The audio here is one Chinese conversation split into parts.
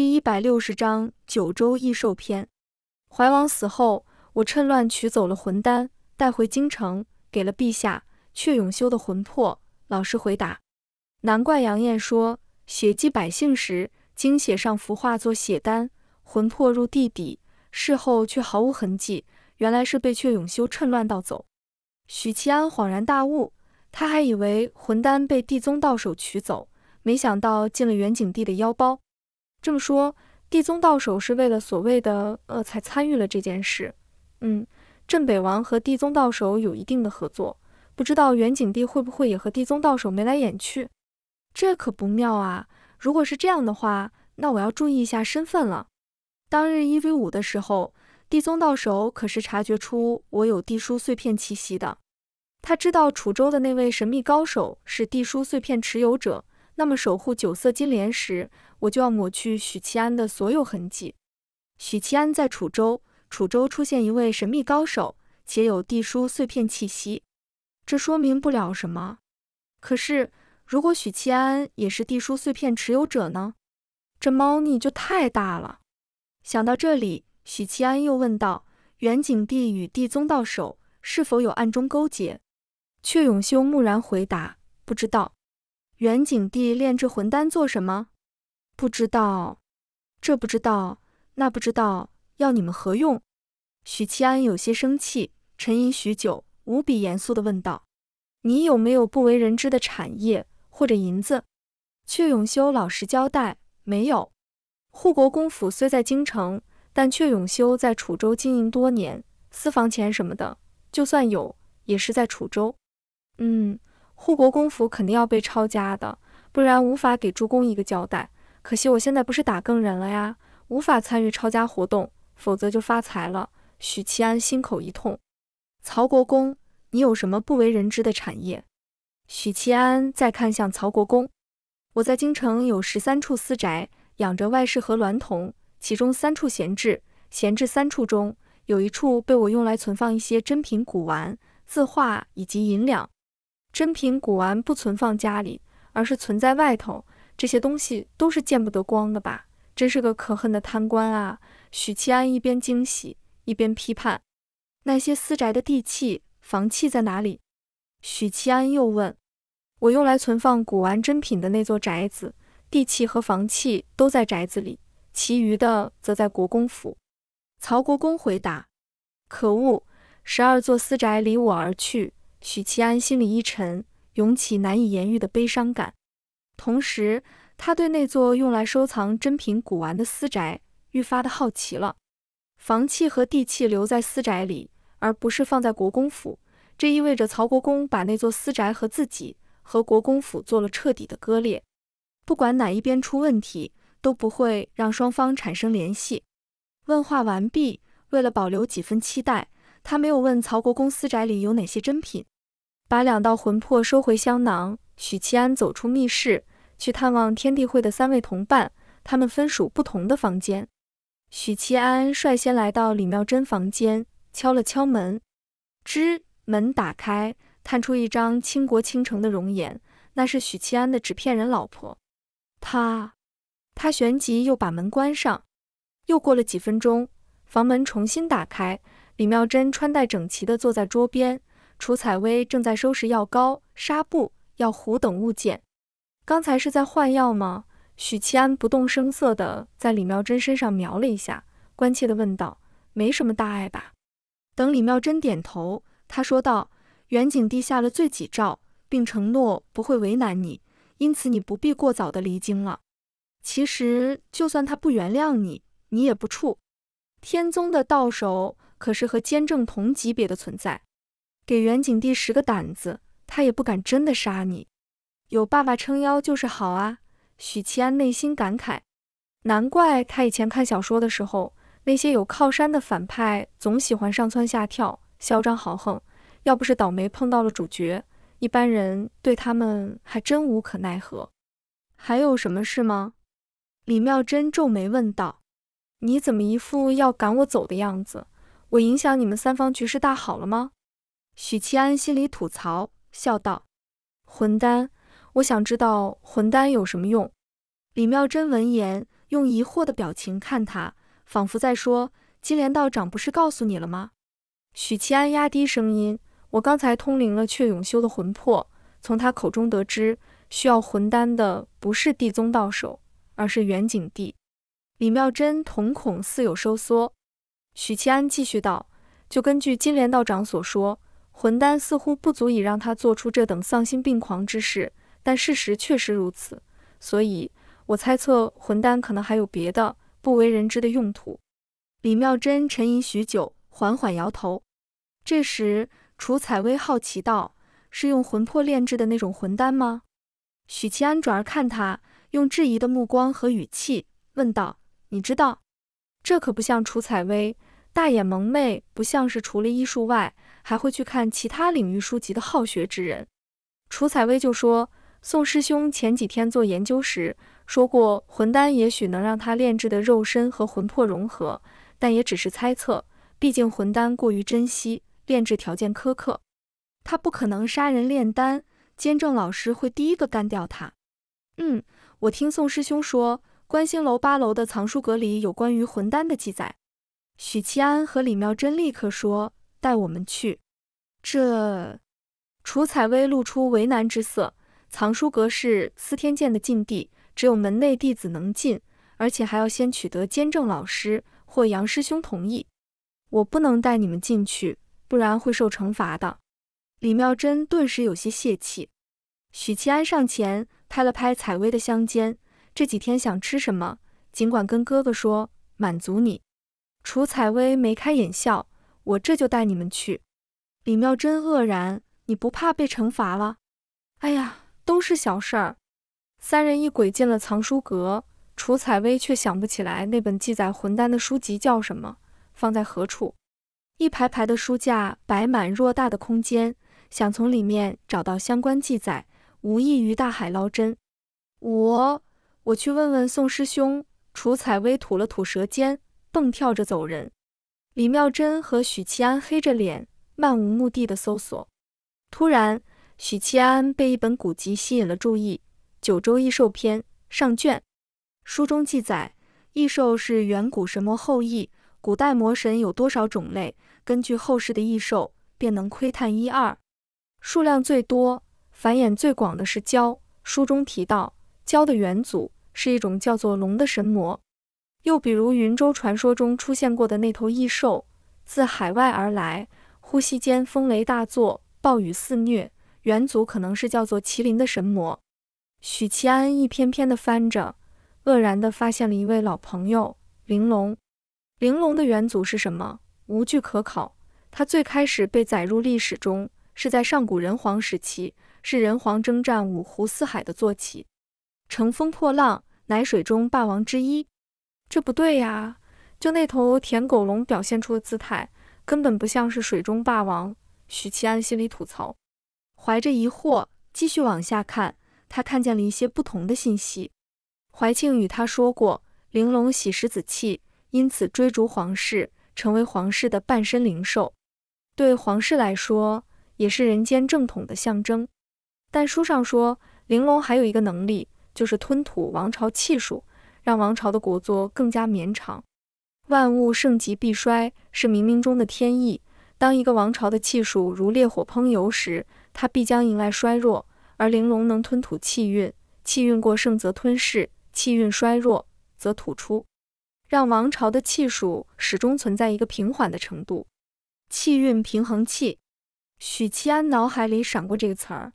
第一百六十章九州异兽篇。怀王死后，我趁乱取走了魂丹，带回京城，给了陛下。却永修的魂魄，老实回答。难怪杨艳说血祭百姓时，精血上浮化作血丹，魂魄入地底，事后却毫无痕迹。原来是被阙永修趁乱盗走。许其安恍然大悟，他还以为魂丹被地宗到手取走，没想到进了元景帝的腰包。这么说，帝宗到手是为了所谓的呃，才参与了这件事。嗯，镇北王和帝宗到手有一定的合作，不知道元景帝会不会也和帝宗到手眉来眼去？这可不妙啊！如果是这样的话，那我要注意一下身份了。当日一 v 五的时候，帝宗到手可是察觉出我有帝书碎片气息的，他知道楚州的那位神秘高手是帝书碎片持有者。那么守护九色金莲时，我就要抹去许七安的所有痕迹。许七安在楚州，楚州出现一位神秘高手，且有地书碎片气息，这说明不了什么。可是，如果许七安也是地书碎片持有者呢？这猫腻就太大了。想到这里，许七安又问道：“袁景帝与帝宗到手，是否有暗中勾结？”阙永修木然回答：“不知道。”元景帝炼制魂丹做什么？不知道，这不知道，那不知道，要你们何用？许七安有些生气，沉吟许久，无比严肃地问道：“你有没有不为人知的产业或者银子？”阙永修老实交代：“没有。护国公府虽在京城，但阙永修在楚州经营多年，私房钱什么的，就算有，也是在楚州。”嗯。护国公府肯定要被抄家的，不然无法给诸公一个交代。可惜我现在不是打更人了呀，无法参与抄家活动，否则就发财了。许七安心口一痛。曹国公，你有什么不为人知的产业？许七安再看向曹国公，我在京城有十三处私宅，养着外室和娈童，其中三处闲置，闲置三处中有一处被我用来存放一些珍品、古玩、字画以及银两。珍品古玩不存放家里，而是存在外头。这些东西都是见不得光的吧？真是个可恨的贪官啊！许七安一边惊喜一边批判。那些私宅的地契、房契在哪里？许七安又问。我用来存放古玩珍品的那座宅子，地契和房契都在宅子里，其余的则在国公府。曹国公回答。可恶！十二座私宅离我而去。许其安心里一沉，涌起难以言喻的悲伤感。同时，他对那座用来收藏珍品古玩的私宅愈发的好奇了。房契和地契留在私宅里，而不是放在国公府，这意味着曹国公把那座私宅和自己和国公府做了彻底的割裂。不管哪一边出问题，都不会让双方产生联系。问话完毕，为了保留几分期待。他没有问曹国公私宅里有哪些珍品，把两道魂魄收回香囊。许七安走出密室，去探望天地会的三位同伴，他们分属不同的房间。许七安率先来到李妙珍房间，敲了敲门。吱，门打开，探出一张倾国倾城的容颜，那是许七安的纸片人老婆。他，他旋即又把门关上。又过了几分钟，房门重新打开。李妙真穿戴整齐地坐在桌边，楚采薇正在收拾药膏、纱布、药壶等物件。刚才是在换药吗？许七安不动声色地在李妙真身上瞄了一下，关切地问道：“没什么大碍吧？”等李妙真点头，他说道：“元景帝下了罪己诏，并承诺不会为难你，因此你不必过早的离京了。其实，就算他不原谅你，你也不怵天宗的到手。”可是和监正同级别的存在，给袁景帝十个胆子，他也不敢真的杀你。有爸爸撑腰就是好啊！许七安内心感慨，难怪他以前看小说的时候，那些有靠山的反派总喜欢上蹿下跳，嚣张豪横。要不是倒霉碰到了主角，一般人对他们还真无可奈何。还有什么事吗？李妙珍皱眉问道：“你怎么一副要赶我走的样子？”我影响你们三方局势大好了吗？许七安心里吐槽，笑道：“魂丹，我想知道魂丹有什么用。”李妙真闻言，用疑惑的表情看他，仿佛在说：“金莲道长不是告诉你了吗？”许七安压低声音：“我刚才通灵了雀永修的魂魄，从他口中得知，需要魂丹的不是地宗道手，而是远景帝。”李妙真瞳孔似有收缩。许七安继续道：“就根据金莲道长所说，魂丹似乎不足以让他做出这等丧心病狂之事，但事实确实如此，所以我猜测魂丹可能还有别的不为人知的用途。”李妙珍沉吟许久，缓缓摇头。这时，楚采薇好奇道：“是用魂魄炼制的那种魂丹吗？”许七安转而看他，用质疑的目光和语气问道：“你知道？这可不像楚采薇。”大眼萌妹不像是除了医术外还会去看其他领域书籍的好学之人。楚采薇就说：“宋师兄前几天做研究时说过，魂丹也许能让他炼制的肉身和魂魄融合，但也只是猜测。毕竟魂丹过于珍惜，炼制条件苛刻，他不可能杀人炼丹。监正老师会第一个干掉他。”嗯，我听宋师兄说，观星楼八楼的藏书阁里有关于魂丹的记载。许七安和李妙真立刻说：“带我们去。”这，楚采薇露出为难之色。藏书阁是司天剑的禁地，只有门内弟子能进，而且还要先取得监正老师或杨师兄同意。我不能带你们进去，不然会受惩罚的。李妙真顿时有些泄气。许七安上前拍了拍采薇的香肩：“这几天想吃什么，尽管跟哥哥说，满足你。”楚采薇眉开眼笑，我这就带你们去。李妙真愕然：“你不怕被惩罚了？”哎呀，都是小事儿。三人一鬼进了藏书阁，楚采薇却想不起来那本记载魂丹的书籍叫什么，放在何处。一排排的书架摆满偌大的空间，想从里面找到相关记载，无异于大海捞针。我，我去问问宋师兄。楚采薇吐了吐舌尖。蹦跳着走人，李妙真和许七安黑着脸，漫无目的的搜索。突然，许七安被一本古籍吸引了注意，《九州异兽篇》上卷。书中记载，异兽是远古神魔后裔。古代魔神有多少种类？根据后世的异兽，便能窥探一二。数量最多、繁衍最广的是蛟。书中提到，蛟的远祖是一种叫做龙的神魔。又比如云州传说中出现过的那头异兽，自海外而来，呼吸间风雷大作，暴雨肆虐。元祖可能是叫做麒麟的神魔。许七安一篇篇地翻着，愕然地发现了一位老朋友——玲珑。玲珑的元祖是什么？无据可考。它最开始被载入历史中，是在上古人皇时期，是人皇征战五湖四海的坐骑，乘风破浪，乃水中霸王之一。这不对呀，就那头舔狗龙表现出的姿态，根本不像是水中霸王。许七安心里吐槽，怀着疑惑继续往下看，他看见了一些不同的信息。怀庆与他说过，玲珑喜食子气，因此追逐皇室，成为皇室的半身灵兽，对皇室来说也是人间正统的象征。但书上说，玲珑还有一个能力，就是吞吐王朝气数。让王朝的国祚更加绵长。万物盛极必衰，是冥冥中的天意。当一个王朝的气数如烈火烹油时，它必将迎来衰弱。而玲珑能吞吐气运，气运过盛则吞噬，气运衰弱则吐出，让王朝的气数始终存在一个平缓的程度。气运平衡器，许七安脑海里闪过这个词儿。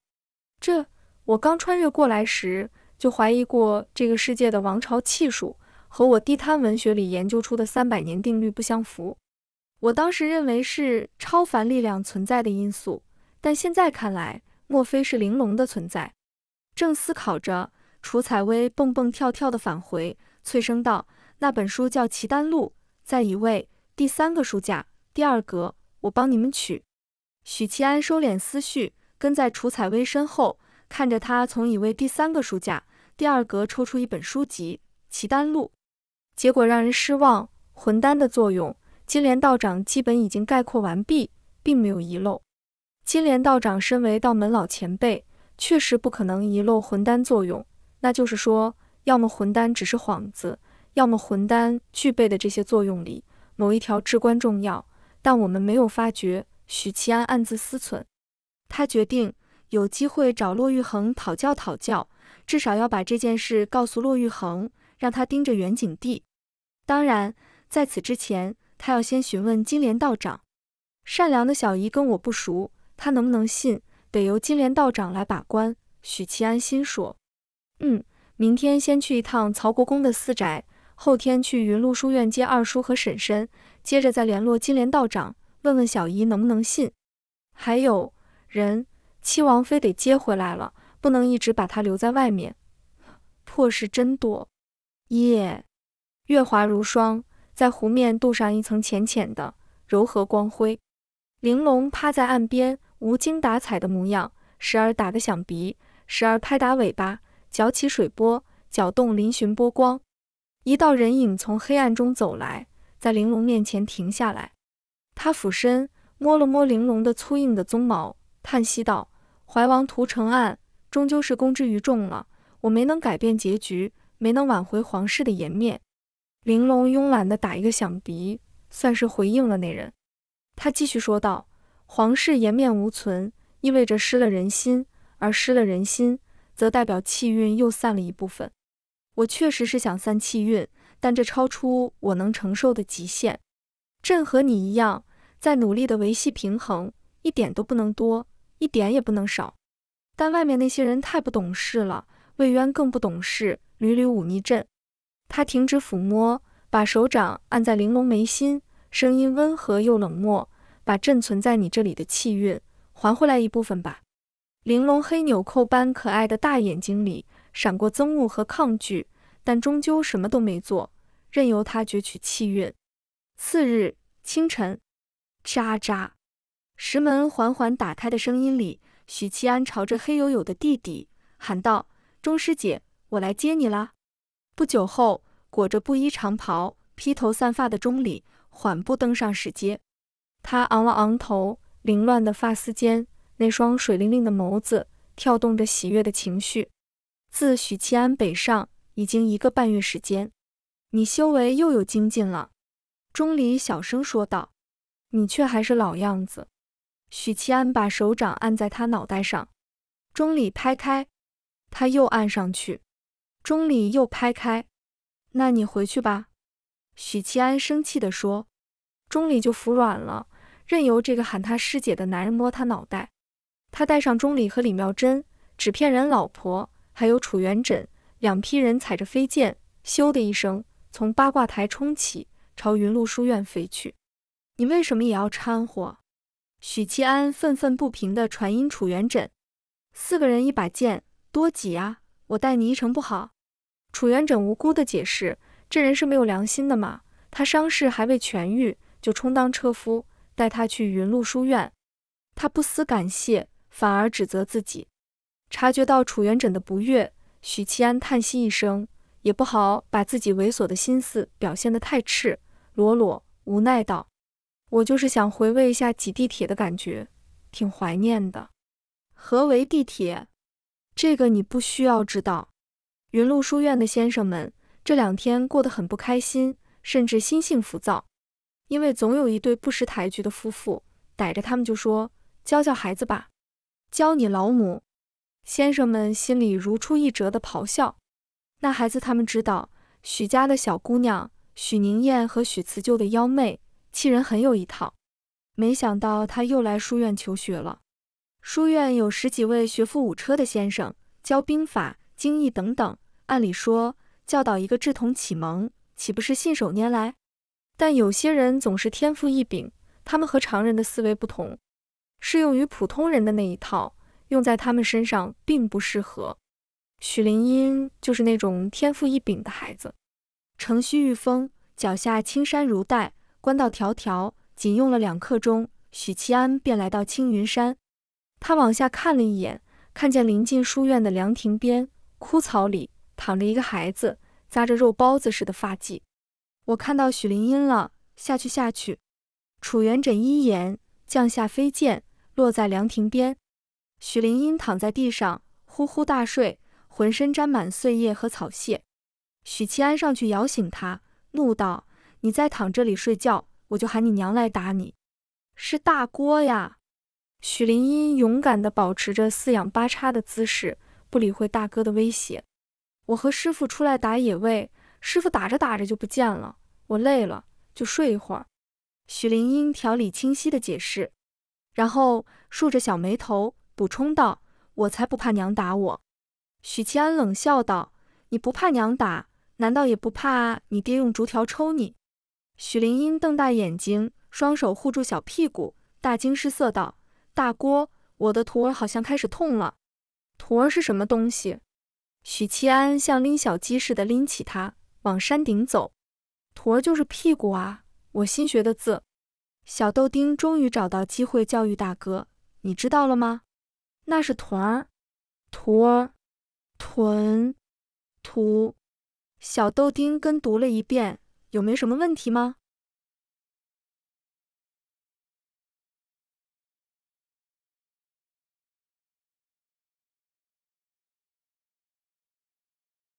这，我刚穿越过来时。就怀疑过这个世界的王朝气数和我地摊文学里研究出的三百年定律不相符，我当时认为是超凡力量存在的因素，但现在看来，莫非是玲珑的存在？正思考着，楚采薇蹦蹦跳跳的返回，脆声道：“那本书叫《奇丹录》，在一位第三个书架第二格，我帮你们取。”许七安收敛思绪，跟在楚采薇身后，看着她从一位第三个书架。第二格抽出一本书籍《奇丹录》，结果让人失望。魂丹的作用，金莲道长基本已经概括完毕，并没有遗漏。金莲道长身为道门老前辈，确实不可能遗漏魂丹作用。那就是说，要么魂丹只是幌子，要么魂丹具备的这些作用里，某一条至关重要，但我们没有发觉。许其安暗自思忖，他决定有机会找骆玉衡讨教讨教。至少要把这件事告诉骆玉衡，让他盯着袁景帝。当然，在此之前，他要先询问金莲道长。善良的小姨跟我不熟，她能不能信，得由金莲道长来把关。许其安心说：“嗯，明天先去一趟曹国公的私宅，后天去云麓书院接二叔和婶婶，接着再联络金莲道长，问问小姨能不能信。还有人，七王妃得接回来了。”不能一直把他留在外面，破事真多。耶，月华如霜，在湖面镀上一层浅浅的柔和光辉。玲珑趴在岸边，无精打采的模样，时而打个响鼻，时而拍打尾巴，搅起水波，搅动嶙峋波光。一道人影从黑暗中走来，在玲珑面前停下来，他俯身摸了摸玲珑的粗硬的鬃毛，叹息道：“怀王屠城案。”终究是公之于众了，我没能改变结局，没能挽回皇室的颜面。玲珑慵懒地打一个响鼻，算是回应了那人。他继续说道：“皇室颜面无存，意味着失了人心，而失了人心，则代表气运又散了一部分。我确实是想散气运，但这超出我能承受的极限。朕和你一样，在努力地维系平衡，一点都不能多，一点也不能少。”但外面那些人太不懂事了，魏渊更不懂事，屡屡忤逆朕。他停止抚摸，把手掌按在玲珑眉心，声音温和又冷漠：“把朕存在你这里的气运还回来一部分吧。”玲珑黑纽扣般可爱的大眼睛里闪过憎恶和抗拒，但终究什么都没做，任由他攫取气运。次日清晨，喳喳，石门缓缓打开的声音里。许七安朝着黑黝黝的弟弟喊道：“钟师姐，我来接你啦！”不久后，裹着布衣长袍、披头散发的钟离缓步登上石阶。他昂了昂头，凌乱的发丝间，那双水灵灵的眸子跳动着喜悦的情绪。自许七安北上已经一个半月时间，你修为又有精进了，钟离小声说道：“你却还是老样子。”许七安把手掌按在他脑袋上，钟里拍开，他又按上去，钟里又拍开。那你回去吧。”许七安生气地说。钟里就服软了，任由这个喊他师姐的男人摸他脑袋。他带上钟里和李妙珍、纸片人老婆，还有楚元稹，两批人，踩着飞剑，咻的一声从八卦台冲起，朝云麓书院飞去。你为什么也要掺和？许七安愤愤不平地传音楚元稹：“四个人一把剑，多挤啊！我带你一程不好？”楚元稹无辜地解释：“这人是没有良心的嘛？他伤势还未痊愈，就充当车夫，带他去云麓书院。他不思感谢，反而指责自己。”察觉到楚元稹的不悦，许七安叹息一声，也不好把自己猥琐的心思表现得太赤裸裸，无奈道。我就是想回味一下挤地铁的感觉，挺怀念的。何为地铁？这个你不需要知道。云麓书院的先生们这两天过得很不开心，甚至心性浮躁，因为总有一对不识抬举的夫妇逮着他们就说：“教教孩子吧，教你老母。”先生们心里如出一辙的咆哮。那孩子他们知道，许家的小姑娘许宁燕和许慈舅的幺妹。气人很有一套，没想到他又来书院求学了。书院有十几位学富五车的先生，教兵法、经义等等。按理说，教导一个志同启蒙，岂不是信手拈来？但有些人总是天赋异禀，他们和常人的思维不同，适用于普通人的那一套，用在他们身上并不适合。许林英就是那种天赋异禀的孩子。城虚玉风，脚下青山如黛，官道迢迢，仅用了两刻钟，许七安便来到青云山。他往下看了一眼，看见临近书院的凉亭边，枯草里躺着一个孩子，扎着肉包子似的发髻。我看到许灵音了，下去下去！楚元稹一言，降下飞剑，落在凉亭边。许灵音躺在地上，呼呼大睡，浑身沾满碎叶和草屑。许七安上去摇醒他，怒道。你再躺这里睡觉，我就喊你娘来打你。是大锅呀？许林英勇敢地保持着四仰八叉的姿势，不理会大哥的威胁。我和师傅出来打野味，师傅打着打着就不见了，我累了就睡一会儿。许林英条理清晰地解释，然后竖着小眉头补充道：“我才不怕娘打我。”许其安冷笑道：“你不怕娘打，难道也不怕你爹用竹条抽你？”许灵英瞪大眼睛，双手护住小屁股，大惊失色道：“大锅，我的徒儿好像开始痛了。”“徒儿是什么东西？”许七安像拎小鸡似的拎起他，往山顶走。“徒儿就是屁股啊，我新学的字。”小豆丁终于找到机会教育大哥：“你知道了吗？那是臀儿，徒儿，臀，徒。”小豆丁跟读了一遍。有没什么问题吗？